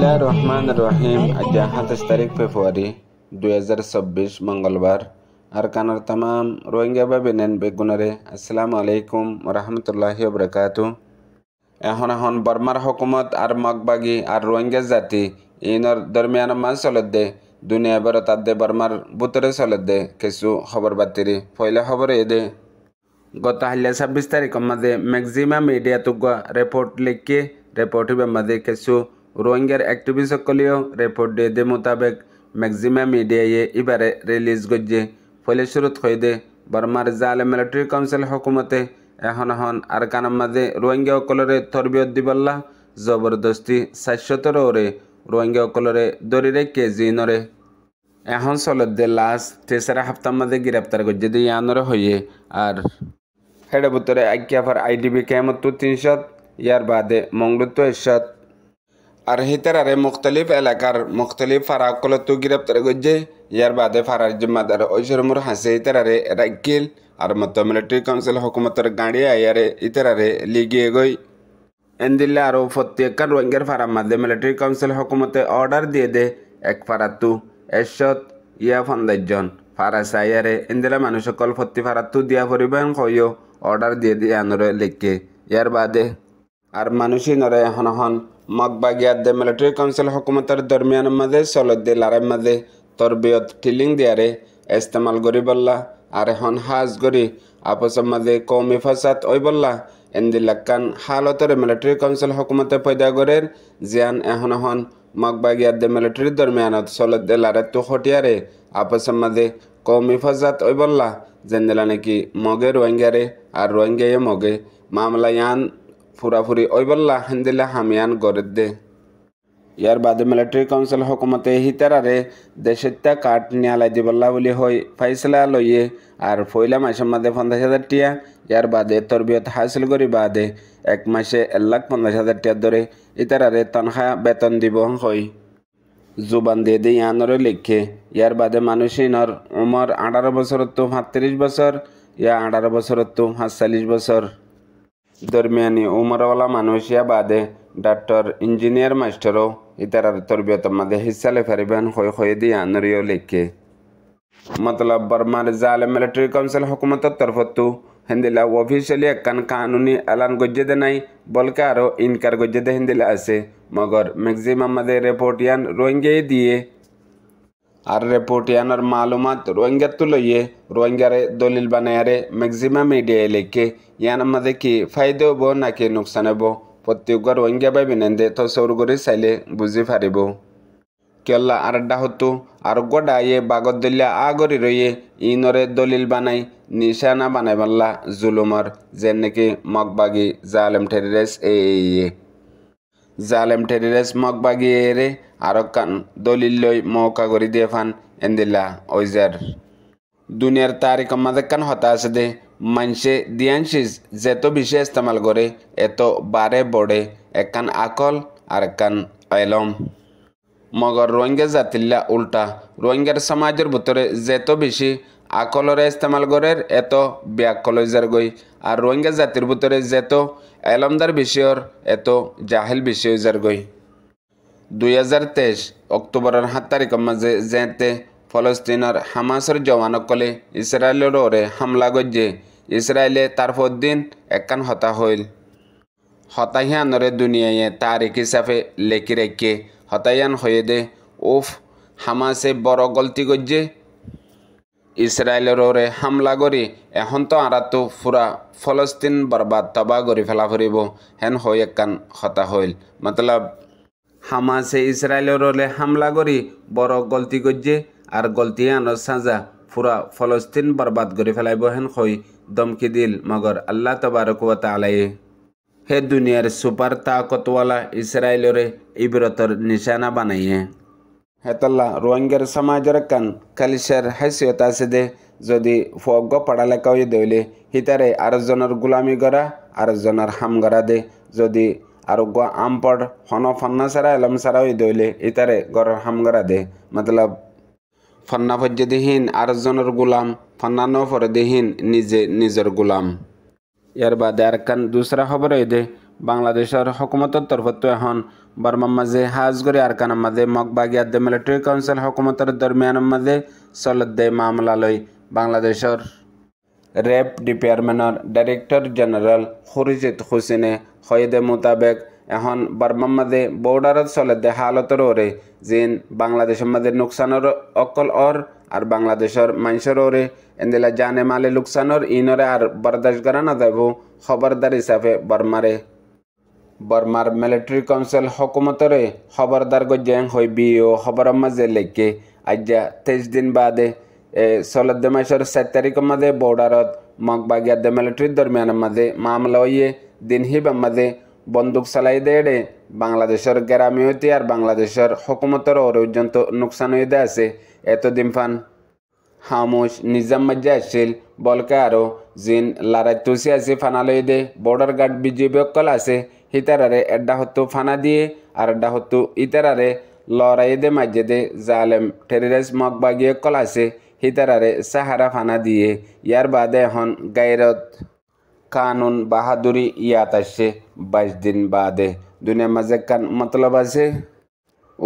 বিসমিল্লা রহমান রহিম আজ্ঞা সাতাইশ তারিখ ফেব্রুয়ারি দুই হাজার চব্বিশ মঙ্গলবার আর কানার বা বেনেন বেগুনারে আসসালাম আলাইকুম রহমতুল্লাহ বরকাত এখন এখন বর্মার হকুমত আৰু মগবাগী আৰু ৰোহিঙ্গা জাতি ইনৰ দৰমিয়ান মান চলত দে দুনিয়া বাৰো তাত দে বৰ্মাৰ বুটৰে চলত দে কিছু খবৰ বাতিৰে পয়লা খবৰ এ দে গত হালিয়া ছাব্বিছ তাৰিখৰ মাজে মেক্সিমাম মিডিয়াটো গোৱা ৰেপৰ্ট লিখি ৰেপোৰ্ট মাজে মাঝে কিছু রোহিঙ্গার অ্যাক্টিভিস্টসকলেও রেপোর্ট দিয়ে দে মোতাবেক ম্যাক্সিমাম মিডিয়ায় এবারে রিলিজ গজ্জে ফলে শুরুত হয়ে বর্মার জাল মিলিটারি কাউন্সিল হকুমতে এখন এখন আর কানার মাঝে রোহিঙ্গাসকলরে তরবিয়ত দিবল্লা জবরদস্তি স্বাস্থ্যতরে রোহিঙ্গাসকলরে দরিরে কেজিনরে এখন চলত দে লাস্ট তেসরা সপ্তাহ মাঝে গ্রেপ্তার করছে দিয়ে আনরে হইয়ে আর হেডে বুতরে আজ্ঞাফার আইডিবি কেমত তিনশত ইয়ার বাদে মঙ্গলত্ব এরশাদ আর হিতারারে মুখতলিফ এলাকার মুখতলিফ ফারা কলতো গ্রেপ্তার করছে ইয়ার বাদে ফারার জিম্মাদার ঐশ্বরমুর হাসে ইতারারে রাইকিল আর মত মিলিটারি কাউন্সিল হকুমতর গাড়ি আয়ারে ইতারারে লিগিয়ে গই এন্দিল্লা আরও ফতিয়াক্কার রোহিঙ্গার ফারা মাদে মিলিটারি কাউন্সিল হকুমতে অর্ডার দিয়ে দে এক ফারাতু এশত ইয়া ফন্দাইজন ফারা সাইয়ারে মানুষ সকল ফতি ফারাতু দিয়া পরিবহন কইও অর্ডার দিয়ে দিয়ে আনরে লিখে ইয়ার বাদে আর মানুষই নরে এখন মগবাগিয়া দে মিলিটারি কাউন্সিল হকুমতার দরমিয়ান মাঝে চল দিলারে মাঝে তরবিয়ত টিলিং দিয়ারে ইস্তেমাল করি বললা আর হন হাজ করি আপস মাঝে কৌমি ফসাদ ওই বললা এন্দিলাকান হালতরে মিলিটারি কাউন্সিল হকুমতে পয়দা করে জিয়ান এহন এহন মগবাগিয়া দে মিলিটারি দরমিয়ান চল দিলারে তো হটিয়ারে আপস মাঝে কৌমি ফসাদ ওই বললা জেনদিলা নাকি মগে রোহিঙ্গারে আর রোহিঙ্গাই মগে মামলা ইয়ান ফুরাফুরি ওইবল্লা হিন্দিলা হামিয়ান গড়ে দে ইয়ার বাদে মিলিটারি কাউন্সিল হকুমতে হিতারারে দেশত্যা কাঠ নিয়ালাই দিবল্লা বলি হই ফাইসলা লইয়ে আর ফইলা মাসের মাঝে পঞ্চাশ হাজার টিয়া ইয়ার বাদে তরবিয়ত হাসিল করি বাদে এক মাসে এক লাখ পঞ্চাশ হাজার টিয়ার ধরে ইতারারে তনহা বেতন দিব হই জুবান দিয়ে দিয়ে ইয়ানরে লিখে ইয়ার বাদে মানুষিনর উমর আঠারো বছরত্ব সাতত্রিশ বছর ইয়া আঠারো বছরত্ব সাতচল্লিশ বছর দরমিয়ানি উমরওয়ালা মানুষিয়া বাদে ডাক্তার ইঞ্জিনিয়ার মাস্টারও ইতার তরবত মাদে হিসা লেফারিবেন হয়ে হয়ে দিয়া নরিও লিখে মতলব বর্মার জাল মিলিটারি কাউন্সিল হকুমতর তরফতু হিন্দিলা অফিসিয়ালি একান কানুনি এলান গজ্জে দে নাই বলকে আরও ইনকার গজ্জে দে হিন্দিলা আছে মগর ম্যাক্সিমাম মাদে ইয়ান রোহিঙ্গে দিয়ে আর রিপোর্ট আনার মালুমাত রোহিঙ্গা তুলইয়ে রোহিঙ্গারে দলিল বানায়ারে ম্যাক্সিমাম মিডিয়া লেখে ইয়ানার মধ্যে কি ফাইদে হব কি নোকসান হব প্রত্যেকগা রোহিঙ্গা বাই বিনেন্দে তো সৌর করে চাইলে বুঝি পারিব কেলা আর ডাহতু আর গোডা ইয়ে বাগত দলিয়া আ গড়ি রয়ে ইনরে দলিল বানাই নিশানা বানাই বানলা জুলুমর যে নাকি মগবাগি জালেম ঠেরিরেস এ জালেম ঠেরিরেস মগবাগি এ আরকান লই মৌকা গরি দিয়ে ফান এন্দিল্লা ওইজার দুনিয়ার তারিখ মাদেকান হতা আছে দে মানসে দিয়ানশিস যেত বেশি ইস্তেমাল করে এত বারে বড়ে একান আকল আর একান এলম মগর রোহিঙ্গা জাতিল্লা উল্টা রোহিঙ্গার সমাজের ভিতরে যেত বেশি আকলরে ইস্তেমাল করে এত ব্যাকলজার গই আর রোহিঙ্গা জাতির ভিতরে যেত এলমদার বিষয়র এত জাহেল বিষয় গই দুই হাজার তেইশ অক্টোবরের সাত তারিখৰ মাজে যেতে ফলস্তিনৰ হামাছৰ জৱানসকলে ইছৰাইলৰ ওৰে হামলা গজ্জে ইছৰাইলে তাৰ দিন একান হতা হ'ল হতাহিয়ানৰে দুনিয়ায়ে তাৰিখ হিচাপে লেখি ৰাখে হতায়ান হয়ে দে উফ হামাছে বড় গলতি গজ্জে ইসরায়েলের ওরে হামলা করি এখন তো আরাতো পুরা ফলস্তিন বরবাদ তবা করে ফেলা ফুরিব হেন হয়ে একান হতা হইল মতলব হামাছে ইছৰাইলৰলৈ হামলা কৰি বৰ গলতি গজ্জে আৰু গলতিয়ে আনৰ চাজা পূৰা ফলস্তিন বৰবাদ কৰি পেলাইব হেন হৈ দমকি দিল মগৰ আল্লাহ তবাৰকুৱা তালায়ে হে দুনিয়াৰ চুপাৰ তাকতৱালা ইছৰাইলৰে ইবৰতৰ নিশানা বানায়ে হেতল্লা ৰোহিংগাৰ সমাজৰ কাণ কালিচাৰ হাইচিয়ত আছে দে যদি ফগ্য পাড়ালেকাও দৌলে সিতাৰে আৰু জনৰ গোলামী গৰা আৰু জনৰ হাম গৰা দে যদি আর গো आम पड़ होनो फन्ना सरा लम सरा इ दोले इतारे गरर हमगरा দে মতলব ফন্না ফজ্জেদিহীন আরেকজনের গোলাম ফন্নানো দিহীন নিজে নিজের গোলাম ইয়ার বাদে আর কান দুসরা খবর দে বাংলাদেশের হকুমতর তো এখন বর্মার মাঝে হাজ করে আর কান মাঝে মগবাগিয়ার দে মিলিটারি কাউন্সিল হকুমতর দরমিয়ান মাঝে চলত দে মামলা লই বাংলাদেশের র্যাব ডিপার্টমেন্টর ডাইরেক্টর জেনারেল খুরজিত হুসেনে হয়দে মোতাবেক এখন বার্মার মাঝে বর্ডারত চলে দেহা হালতর ওরে যেন বাংলাদেশের মাঝে নোকসানর অকল অর আর বাংলাদেশের মানুষের ওরে এন্দেলা জানে মালে লোকসানর ইনরে আর বরদাস্ত করা না যাব খবরদার হিসাবে বার্মারে বর্মার মিলিটারি কাউন্সিল হকুমতরে খবরদার গজ্যাং হইবি ও খবরের মাঝে লেখে আজ্ঞা তেইশ দিন বাদে সলদ দেমাইশর সাত তারিখের মাঝে বর্ডারত মগবাগিয়া দে মিলিটারি দরমিয়ানের মাঝে মামলা হইয়ে দিন হিবার মাঝে বন্দুক চালাই দেড়ে বাংলাদেশের গ্রামে হইতে আর বাংলাদেশের হকুমতর অরৌজন্ত নোকসান হয়ে দে আছে এতদিন ফান হামুস নিজাম মাজ্জা আসছিল বলকে আরও জিন লারাই তুসি আছে ফানালই দে বর্ডার গার্ড বিজেপি অকল আছে হিতারারে এড্ডা হতো ফানা দিয়ে আর এড্ডা হতো ইতারারে লড়াই দে মাজ্জে দে জালেম টেরিরাইজ মগ বাগিয়ে কল আছে হিতারারে সাহারা ফানা দিয়ে ইয়ার বাদে এখন গাইরত কানুন বাহাদুরি ইয়াত আসছে বাইশ দিন বাদে দুনিয়া মাঝে কান মতলব আছে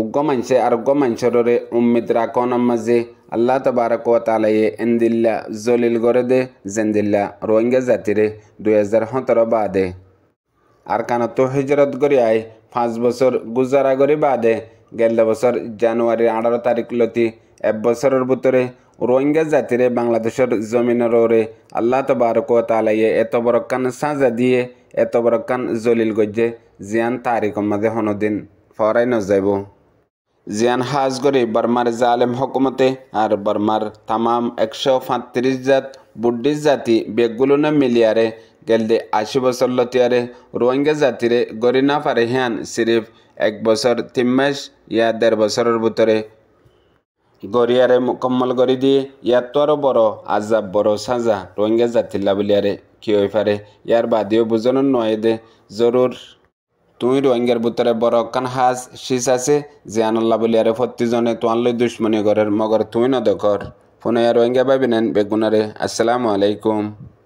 উগ্র মানুষে আর উগ্র মানুষরে উম্মিদ রাখনের মাঝে আল্লাহ তবারক ও তালাইয়ে এন্দিল্লা জলিল গড়ে দে জেন্দিল্লা রোহিঙ্গা জাতিরে দুই হাজার সতেরো বাদে আর কানতো হিজরত করি আয় পাঁচ বছর গুজারা করি বাদে গেল বছর জানুয়ারির আঠারো তারিখ লতি এক বছরের ভিতরে রোহিঙ্গা জাতিরে বাংলাদেশের জমিনরে আল্লাহ তবারক তালাইয়ে এত বড় কান সাজা দিয়ে এত বড় কান জলিল গজ্জে জিয়ান তারিখ মাঝে হনদিন ফরাই নজাইব জিয়ান হাজ করে বার্মার জালেম হকুমতে আর বার্মার তামাম একশো পঁয়ত্রিশ জাত বুদ্ধিস্ট জাতি বেগগুলো না মিলিয়ারে গেলদে আশি বছর লতিয়ারে রোহিঙ্গা জাতিরে গড়ি না পারে হিয়ান সিরিফ এক বছর তিন মাস ইয়া দেড় বছরের ভিতরে গৰিয়াৰে মোকম্মল কৰি দিয়ে ইয়াতো আৰু বড়ো আজাব বড়ো চাজা ৰোহিংগা জাতিলা বুলিয়াৰে কিয় পাৰে ইয়াৰ বাদেও বুজনত নোৱাৰে দে জৰুৰ তুমি ৰোহিংগাৰ বুটৰে বড়ো অকণ সাজ সিজ আছে জিয়ানল্লা বুলিয়াৰে ভত্তিজনে তোমালৈ দুশ্মনী কৰে মগৰ তুমি নদকৰ ফোনে ৰোহিংগা বাবিনেন বেগুনাৰে আছালাম আলাইকুম